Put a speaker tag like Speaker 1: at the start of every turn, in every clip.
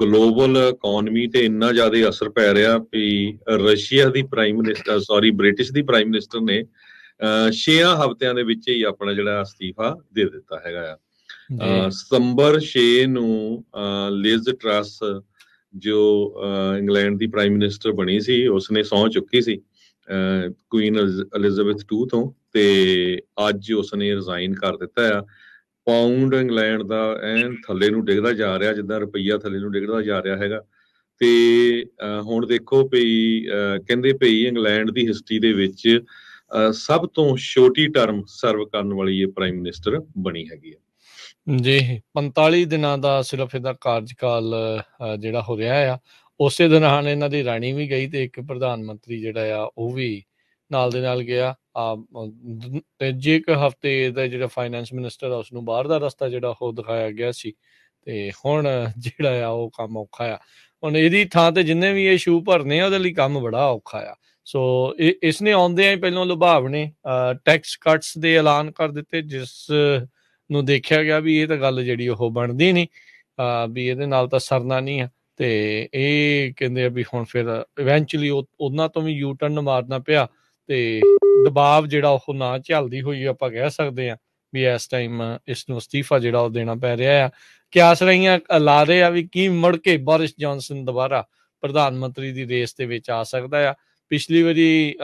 Speaker 1: global economy ਤੇ ਇੰਨਾ ਜ਼ਿਆਦਾ ਅਸਰ ਪੈ ਰਿਹਾ ਵੀ ਰਸ਼ੀਆ ਦੀ ਪ੍ਰਾਈਮ ਮਿਨਿਸਟਰ ਸੌਰੀ ਬ੍ਰਿਟਿਸ਼ ਦੀ ਪ੍ਰਾਈਮ ਮਿਨਿਸਟਰ ਨੇ 6 ਹਫ਼ਤਿਆਂ ਦੇ ਵਿੱਚ ਹੀ ਆਪਣਾ ਜਿਹੜਾ ਅਸਤੀਫਾ ਦੇ ਦਿੱਤਾ ਹੈਗਾ ਆ ਸਤੰਬਰ 6 ਨੂੰ ਲਿਜ਼ ਟਰਸ ਜੋ ਇੰਗਲੈਂਡ ਦੀ ਪ੍ਰਾਈਮ ਮਿਨਿਸਟਰ ਬਣੀ ਸੀ ਉਸਨੇ ਸੌਂ ਚੁੱਕੀ ਸੀ ਕੁਈਨ ਐਲਿਜ਼ਾਬੈਥ 2 ਤੋਂ ਤੇ ਅੱਜ ਉਸਨੇ ਰਿਜ਼ਾਈਨ ਕਰ ਦਿੱਤਾ ਆ ਪਾਉਂਡ ਇੰਗਲੈਂਡ ਦਾ ਐਨ ਥੱਲੇ ਨੂੰ ਡਿੱਗਦਾ ਜਾ ਰਿਹਾ ਜਿੱਦਾਂ ਰੁਪਈਆ ਥੱਲੇ ਨੂੰ ਡਿੱਗਦਾ ਜਾ ਰਿਹਾ ਹੈਗਾ ਤੇ ਹੁਣ ਦੇਖੋ ਭਈ ਕਹਿੰਦੇ ਭਈ ਇੰਗਲੈਂਡ ਦੀ ਹਿਸਟਰੀ ਦੇ ਵਿੱਚ ਸਭ ਤੋਂ ਛੋਟੀ ਟਰਮ ਸਰਵ ਕਰਨ ਵਾਲੀ ਇਹ ਪ੍ਰਾਈਮ ਮਿਨਿਸਟਰ ਬਣੀ ਹੈਗੀ
Speaker 2: ਹੈ ਜੀ 45 ਦਿਨਾਂ ਦਾ ਸਿਰਫ ਇਹਦਾ ਕਾਰਜਕਾਲ ਜਿਹੜਾ ਹੋ ਰਿਹਾ ਆ ਉਸੇ ਹਨ ਇਹਨਾਂ ਦੀ ਰਾਣੀ ਵੀ ਗਈ ਤੇ ਇੱਕ ਪ੍ਰਧਾਨ ਮੰਤਰੀ ਜਿਹੜਾ ਆ ਉਹ ਵੀ ਨਾਲ ਦੇ ਨਾਲ ਗਿਆ ਤੇ ਜੇ ਇੱਕ ਹਫਤੇ ਦਾ ਜਿਹੜਾ ਫਾਈਨੈਂਸ ਮਿਨਿਸਟਰ ਆ ਉਸ ਨੂੰ ਬਾਹਰ ਦਾ ਰਸਤਾ ਜਿਹੜਾ ਉਹ ਦਿਖਾਇਆ ਗਿਆ ਸੀ ਤੇ ਹੁਣ ਜਿਹੜਾ ਆ ਉਹ ਕੰਮ ਔਖਾ ਆ ਹੁਣ ਇਹਦੀ ਥਾਂ ਤੇ ਜਿੰਨੇ ਵੀ ਇਹ ਸ਼ੂ ਭਰਨੇ ਆ ਉਹਦੇ ਲਈ ਕੰਮ ਬੜਾ ਔਖਾ ਆ ਸੋ ਇਸ ਨੇ ਆਉਂਦੇ ਆ ਪਹਿਲਾਂ ਲੁਭਾਵ ਨੇ ਟੈਕਸ ਕੱਟਸ ਦੇ ਐਲਾਨ ਕਰ ਦਿੱਤੇ ਜਿਸ ਨੂੰ ਦੇਖਿਆ ਗਿਆ ਵੀ ਇਹ ਤਾਂ ਗੱਲ ਜਿਹੜੀ ਉਹ ਬਣਦੀ ਨਹੀਂ ਵੀ ਇਹਦੇ ਨਾਲ ਤਾਂ ਸਰਨਾ ਨਹੀਂ ਆ ਤੇ ਇਹ ਕਹਿੰਦੇ ਆ ਵੀ ਹੁਣ ਫਿਰ ਇਵੈਂਚੁਅਲੀ ਉਹਨਾਂ ਤੋਂ ਵੀ ਯੂ ਟਰਨ ਮਾਰਨਾ ਪਿਆ ਤੇ ਦਬਾਅ ਜਿਹੜਾ ਉਹ ਨਾ ਚੱਲਦੀ ਹੋਈ ਆਪਾਂ ਕਹਿ ਸਕਦੇ ਆ ਵੀ ਇਸ ਟਾਈਮ ਇਸ ਨੂੰ ਅਸਤੀਫਾ ਜਿਹੜਾ ਉਹ ਦੇਣਾ ਪੈ ਰਿਹਾ ਆ ਕਿਆਸ ਰਹੀਆਂ ਲਾ ਰਹੇ ਆ ਵੀ ਕੀ ਮੁੜ ਕੇ ਬੋਰਿਸ ਜੌਨਸਨ ਦੁਬਾਰਾ ਪ੍ਰਧਾਨ ਮੰਤਰੀ ਦੀ ਰੇਸ ਦੇ ਵਿੱਚ ਆ ਸਕਦਾ ਆ ਪਿਛਲੀ ਵਾਰੀ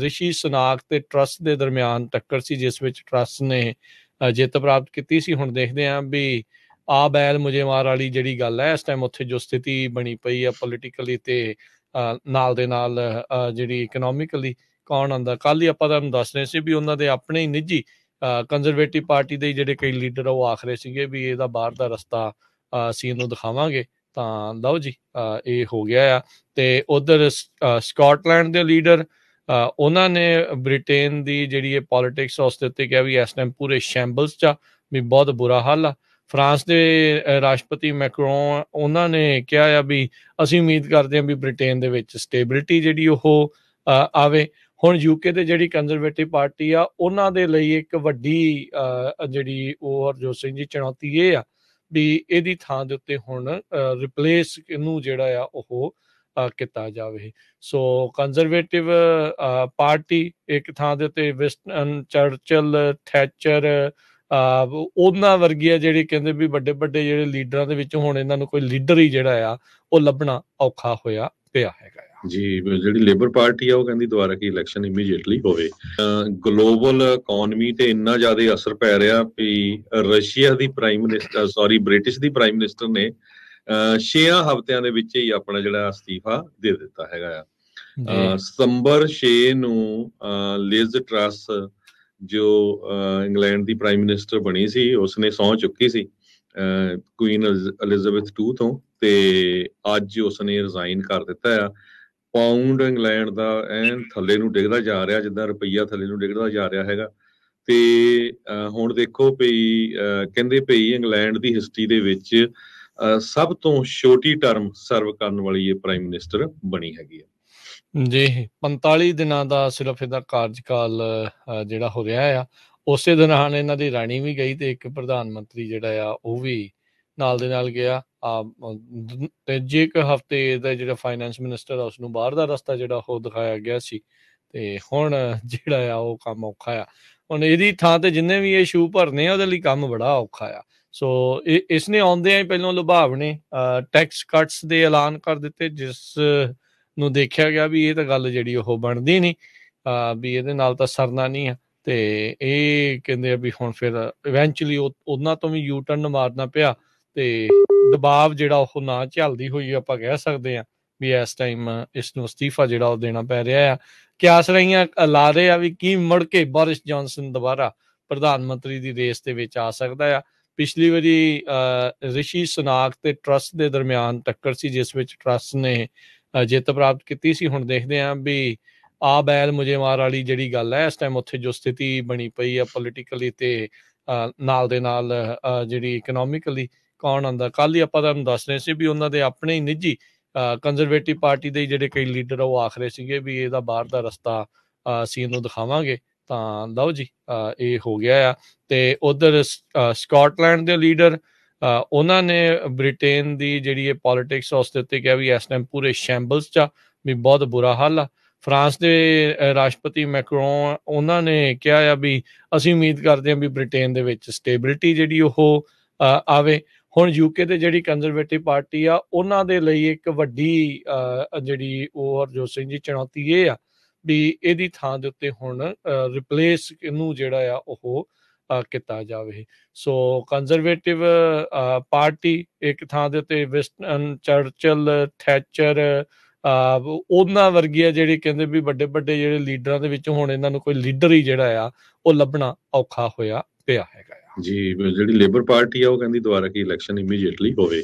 Speaker 2: ਰਿਸ਼ੀ ਸੁਨਾਕ ਤੇ ਟਰਸਟ ਦੇ ਦਰਮਿਆਨ ਟੱਕਰ ਸੀ ਜਿਸ ਵਿੱਚ ਟਰਸਟ ਨੇ ਜਿੱਤ ਪ੍ਰਾਪਤ ਕੀਤੀ ਸੀ ਹੁਣ ਦੇਖਦੇ ਆਂ ਵੀ ਆ ਬੈਲ ਮੁਝੇ ਮਾਰ ਵਾਲੀ ਜਿਹੜੀ ਗੱਲ ਹੈ ਇਸ ਟਾਈਮ ਉੱਥੇ ਜੋ ਸਥਿਤੀ ਬਣੀ ਪਈ ਆ ਪੋਲਿਟਿਕਲੀ ਤੇ ਨਾਲ ਦੇ ਨਾਲ ਜਿਹੜੀ ਇਕਨੋਮਿਕਲੀ ਕੌਣ ਆਂਦਾ ਕੱਲ ਹੀ ਆਪਾਂ ਤੁਹਾਨੂੰ ਦੱਸ ਰਹੇ ਸੀ ਵੀ ਉਹਨਾਂ ਦੇ ਆਪਣੇ ਹੀ ਨਿੱਜੀ ਕੰਜ਼ਰਵੇਟਿਵ ਪਾਰਟੀ ਦੇ ਜਿਹੜੇ ਕਈ ਲੀਡਰ ਉਹ ਆਖ ਰਹੇ ਸੀਗੇ ਵੀ ਇਹਦਾ ਬਾਹਰ ਦਾ ਰਸਤਾ ਸੀਨ ਨੂੰ ਦਿਖਾਵਾਂਗੇ ਤਾਂ ਲਓ ਜੀ ਇਹ ਹੋ ਗਿਆ ਆ ਤੇ ਉਧਰ ਸਕਾਟਲੈਂਡ ਦੇ ਲੀਡਰ ਉਹਨਾਂ ਨੇ ਬ੍ਰਿਟੇਨ ਦੀ ਜਿਹੜੀ ਇਹ ਪੋਲਿਟਿਕਸ ਉਸ ਦੇ ਉੱਤੇ ਕਿਹਾ ਵੀ ਇਸ ਟਾਈਮ ਪੂਰੇ ਸ਼ੈਂਬਲਸ ਚ ਵੀ ਬਹੁਤ ਬੁਰਾ ਹਾਲ ਆ ਫਰਾਂਸ ਦੇ ਰਾਸ਼ਟਰਪਤੀ ਮੈਕਰੋਨ ਉਹਨਾਂ ਨੇ ਕਿਹਾ ਆ ਵੀ ਅਸੀਂ ਉਮੀਦ ਕਰਦੇ ਹਾਂ ਵੀ ਬ੍ਰਿਟੇਨ ਦੇ ਵਿੱਚ ਸਟੇਬਿਲਿਟੀ ਜਿਹੜੀ ਉਹ ਆਵੇ ਹੁਣ ਯੂਕੇ ਤੇ ਜਿਹੜੀ ਕੰਜ਼ਰਵੇਟਿਵ ਪਾਰਟੀ ਆ ਉਹਨਾਂ ਦੇ ਲਈ ਇੱਕ ਵੱਡੀ ਜਿਹੜੀ ਉਹ ਜੋ ਸਿੰਘ ਜੀ ਚੁਣੌਤੀ ਇਹ ਆ ਵੀ ਇਹਦੀ ਥਾਂ ਦੇ ਉੱਤੇ ਹੁਣ ਰਿਪਲੇਸ ਇਹਨੂੰ ਜਿਹੜਾ ਆ ਉਹ ਕੀਤਾ ਜਾਵੇ ਸੋ ਕੰਜ਼ਰਵੇਟਿਵ ਪਾਰਟੀ ਇੱਕ ਥਾਂ ਦੇ ਉੱਤੇ ਵਿਸਟਨ ਚਰਚਲ ਥੈਚਰ ਉਹਨਾਂ ਵਰਗੀਆਂ ਜਿਹੜੇ ਕਹਿੰਦੇ ਵੀ ਵੱਡੇ ਵੱਡੇ ਜਿਹੜੇ ਲੀਡਰਾਂ ਦੇ ਵਿੱਚ ਹੁਣ ਇਹਨਾਂ ਨੂੰ ਕੋਈ ਲੀਡਰ ਹੀ ਜਿਹੜਾ ਆ ਉਹ ਲੱਭਣਾ ਔਖਾ ਹੋਇਆ ਪਿਆ ਹੈਗਾ
Speaker 1: ਜੀ ਜਿਹੜੀ ਲੇਬਰ ਪਾਰਟੀ ਆ ਉਹ ਕਹਿੰਦੀ ਦੁਬਾਰਾ ਕਿ ਇਲੈਕਸ਼ਨ ਇਮੀਡੀਏਟਲੀ ਹੋਵੇ ਗਲੋਬਲ ਇਕਨੋਮੀ ਤੇ ਇੰਨਾ ਜ਼ਿਆਦਾ ਅਸਰ ਪੈ ਰਿਹਾ ਵੀ ਰਸ਼ੀਆ ਦੀ ਪ੍ਰਾਈਮ ਮਿਨਿਸਟਰ ਸੌਰੀ ਬ੍ਰਿਟਿਸ਼ ਦੀ ਪ੍ਰਾਈਮ ਮਿਨਿਸਟਰ ਨੇ 6 ਹਫ਼ਤਿਆਂ ਦੇ ਵਿੱਚ ਹੀ ਆਪਣਾ ਜਿਹੜਾ ਅਸਤੀਫਾ ਦੇ ਦਿੱਤਾ ਹੈਗਾ ਆ ਸਤੰਬਰ 6 ਨੂੰ ਲਿਜ਼ ਟਰਸ ਜੋ ਇੰਗਲੈਂਡ ਦੀ ਪ੍ਰਾਈਮ ਮਿਨਿਸਟਰ ਬਣੀ ਸੀ ਉਸਨੇ ਸੌਂ ਚੁੱਕੀ ਸੀ ਕੁਈਨ ਐਲਿਜ਼ਾਬੈਥ 2 ਤੋਂ ਤੇ ਅੱਜ ਉਸਨੇ ਰਿਜ਼ਾਈਨ ਕਰ ਦਿੱਤਾ ਆ ਪਾਉਂਡ ਇੰਗਲੈਂਡ ਦਾ ਐਨ ਥੱਲੇ ਨੂੰ ਡਿੱਗਦਾ ਜਾ ਰਿਹਾ ਜਿੱਦਾਂ ਰੁਪਈਆ ਥੱਲੇ ਨੂੰ ਡਿੱਗਦਾ ਜਾ ਰਿਹਾ ਹੈਗਾ ਤੇ ਹੁਣ ਦੇਖੋ ਪਈ ਕਹਿੰਦੇ ਪਈ ਇੰਗਲੈਂਡ ਦੀ ਹਿਸਟਰੀ ਦੇ ਵਿੱਚ ਸਭ ਤੋਂ ਛੋਟੀ ਟਰਮ ਸਰਵ ਕਰਨ ਵਾਲੀ ਇਹ ਪ੍ਰਾਈਮ ਮਿਨਿਸਟਰ ਬਣੀ ਹੈਗੀ
Speaker 2: ਹੈ ਜੀ 45 ਦਿਨਾਂ ਦਾ ਸਿਰਫ ਇਹਦਾ ਕਾਰਜਕਾਲ ਜਿਹੜਾ ਹੋ ਰਿਹਾ ਆ ਉਸੇ ਦਿਨ ਹਨ ਇਹਨਾਂ ਦੀ ਰਾਣੀ ਵੀ ਗਈ ਤੇ ਇੱਕ ਪ੍ਰਧਾਨ ਮੰਤਰੀ ਜਿਹੜਾ ਆ ਉਹ ਵੀ ਨਾਲ ਦੇ ਨਾਲ ਗਿਆ ਤੇ ਜੇ ਇੱਕ ਹਫਤੇ ਦਾ ਜਿਹੜਾ ਫਾਈਨੈਂਸ ਮਿਨਿਸਟਰ ਆ ਉਸ ਨੂੰ ਬਾਹਰ ਦਾ ਰਸਤਾ ਜਿਹੜਾ ਉਹ ਦਿਖਾਇਆ ਗਿਆ ਸੀ ਤੇ ਹੁਣ ਜਿਹੜਾ ਆ ਉਹ ਕੰਮ ਔਖਾ ਆ ਹੁਣ ਇਹਦੀ ਥਾਂ ਤੇ ਜਿੰਨੇ ਵੀ ਇਹ ਸ਼ੂ ਭਰਨੇ ਆ ਉਹਦੇ ਲਈ ਕੰਮ ਬੜਾ ਔਖਾ ਆ ਸੋ ਇਸ ਨੇ ਆਉਂਦੇ ਆ ਪਹਿਲਾਂ ਲੁਭਾਵ ਨੇ ਟੈਕਸ ਕੱਟਸ ਦੇ ਐਲਾਨ ਕਰ ਦਿੱਤੇ ਜਿਸ ਨੂੰ ਦੇਖਿਆ ਗਿਆ ਵੀ ਇਹ ਤਾਂ ਗੱਲ ਜਿਹੜੀ ਉਹ ਬਣਦੀ ਨਹੀਂ ਵੀ ਇਹਦੇ ਨਾਲ ਤਾਂ ਸਰਨਾ ਨਹੀਂ ਆ ਤੇ ਇਹ ਕਹਿੰਦੇ ਆ ਵੀ ਹੁਣ ਫਿਰ ਇਵੈਂਚੁਅਲੀ ਉਹਨਾਂ ਤੋਂ ਵੀ ਯੂ ਟਰਨ ਮਾਰਨਾ ਪਿਆ ਤੇ ਦਬਾਅ ਜਿਹੜਾ ਉਹ ਨਾ ਝੱਲਦੀ ਹੋਈ ਆਪਾਂ ਕਹਿ ਸਕਦੇ ਆ ਵੀ ਇਸ ਟਾਈਮ ਇਸ ਨੂੰ ਅਸਤੀਫਾ ਜਿਹੜਾ ਉਹ ਦੇਣਾ ਪੈ ਰਿਹਾ ਆ ਕਿਆਸ ਰਹੀਆਂ ਲਾ ਰਹੇ ਆ ਵੀ ਕੀ ਮੜ ਕੇ ਬਾਰਿਸ ਜੌਨਸਨ ਦੁਬਾਰਾ ਪ੍ਰਧਾਨ ਮੰਤਰੀ ਦੀ ਰੇਸ ਦੇ ਵਿੱਚ ਆ ਸਕਦਾ ਆ ਪਿਛਲੀ ਵਾਰੀ ਰਿਸ਼ੀ ਸੁਨਾਕ ਤੇ ਟਰਸਟ ਦੇ ਦਰਮਿਆਨ ਟੱਕਰ ਸੀ ਜਿਸ ਵਿੱਚ ਟਰਸਟ ਨੇ ਜਿੱਤ ਪ੍ਰਾਪਤ ਕੀਤੀ ਸੀ ਹੁਣ ਦੇਖਦੇ ਆ ਵੀ ਆ ਬੈਲ ਮੁਝੇ ਮਾਰ ਵਾਲੀ ਜਿਹੜੀ ਗੱਲ ਹੈ ਇਸ ਟਾਈਮ ਉੱਥੇ ਜੋ ਸਥਿਤੀ ਬਣੀ ਪਈ ਆ ਪੋਲਿਟਿਕਲੀ ਤੇ ਨਾਲ ਦੇ ਨਾਲ ਜਿਹੜੀ ਇਕਨੋਮਿਕਲੀ ਕੌਣ ਆਂਦਾ ਕੱਲ ਹੀ ਆਪਾਂ ਤੁਹਾਨੂੰ ਦੱਸ ਰਹੇ ਸੀ ਵੀ ਉਹਨਾਂ ਦੇ ਆਪਣੇ ਹੀ ਨਿੱਜੀ ਕੰਜ਼ਰਵੇਟਿਵ ਪਾਰਟੀ ਦੇ ਜਿਹੜੇ ਕਈ ਲੀਡਰ ਉਹ ਆਖਰੇ ਸੀਗੇ ਵੀ ਇਹਦਾ ਬਾਹਰ ਦਾ ਰਸਤਾ ਅਸੀਂ ਇਹਨੂੰ ਦਿਖਾਵਾਂਗੇ ਤਾਂ ਲਓ ਜੀ ਇਹ ਹੋ ਗਿਆ ਆ ਤੇ ਉਧਰ ਸਕਾਟਲੈਂਡ ਦੇ ਲੀਡਰ ਉਹਨਾਂ ਨੇ ਬ੍ਰਿਟੇਨ ਦੀ ਜਿਹੜੀ ਇਹ ਪੋਲਿਟਿਕਸ ਉਸ ਦੇ ਉੱਤੇ ਕਿਹਾ ਵੀ ਇਸ ਟਾਈਮ ਪੂਰੇ ਸ਼ੈਂਬਲਸ ਚ ਵੀ ਬਹੁਤ ਬੁਰਾ ਹਾਲ ਆ ਫਰਾਂਸ ਦੇ ਰਾਸ਼ਟਰਪਤੀ ਮੈਕਰੋਨ ਉਹਨਾਂ ਨੇ ਕਿਹਾ ਆ ਵੀ ਅਸੀਂ ਉਮੀਦ ਕਰਦੇ ਹਾਂ ਵੀ ਬ੍ਰਿਟੇਨ ਦੇ ਵਿੱਚ ਸਟੇਬਿਲਿਟੀ ਜਿਹੜੀ ਉਹ ਆਵੇ ਹੁਣ ਯੂਕੇ ਦੇ ਜਿਹੜੀ ਕੰਜ਼ਰਵੇਟਿਵ ਪਾਰਟੀ ਆ ਉਹਨਾਂ ਦੇ ਲਈ ਇੱਕ ਵੱਡੀ ਜਿਹੜੀ ਉਹ ਹਰਜੋਤ ਸਿੰਘ ਜੀ ਚੁਣੌਤੀ ਇਹ ਆ ਵੀ ਇਹਦੀ ਥਾਂ ਦੇ ਉੱਤੇ ਹੁਣ ਰਿਪਲੇਸ ਨੂੰ ਜਿਹੜਾ ਆ ਉਹ ਕੀਤਾ ਜਾਵੇ ਸੋ ਕੰਜ਼ਰਵੇਟਿਵ ਪਾਰਟੀ ਇੱਕ ਥਾਂ ਦੇ ਉੱਤੇ ਵਿਸਟਨ ਚਰਚਲ ਥੈਚਰ ਉਹਨਾਂ ਵਰਗੀਆਂ ਜਿਹੜੇ ਕਹਿੰਦੇ ਵੀ ਵੱਡੇ ਵੱਡੇ ਜਿਹੜੇ ਲੀਡਰਾਂ ਦੇ ਵਿੱਚ ਹੁਣ ਇਹਨਾਂ ਨੂੰ ਕੋਈ ਲੀਡਰ ਹੀ ਜਿਹੜਾ ਆ ਉਹ ਲੱਭਣਾ ਔਖਾ ਹੋਇਆ ਪਿਆ ਹੈਗਾ
Speaker 1: ਜੀ ਜਿਹੜੀ ਲੇਬਰ ਪਾਰਟੀ ਆ ਉਹ ਕਹਿੰਦੀ ਦੁਬਾਰਾ ਕੀ ਇਲੈਕਸ਼ਨ ਇਮੀਡੀਏਟਲੀ ਹੋਵੇ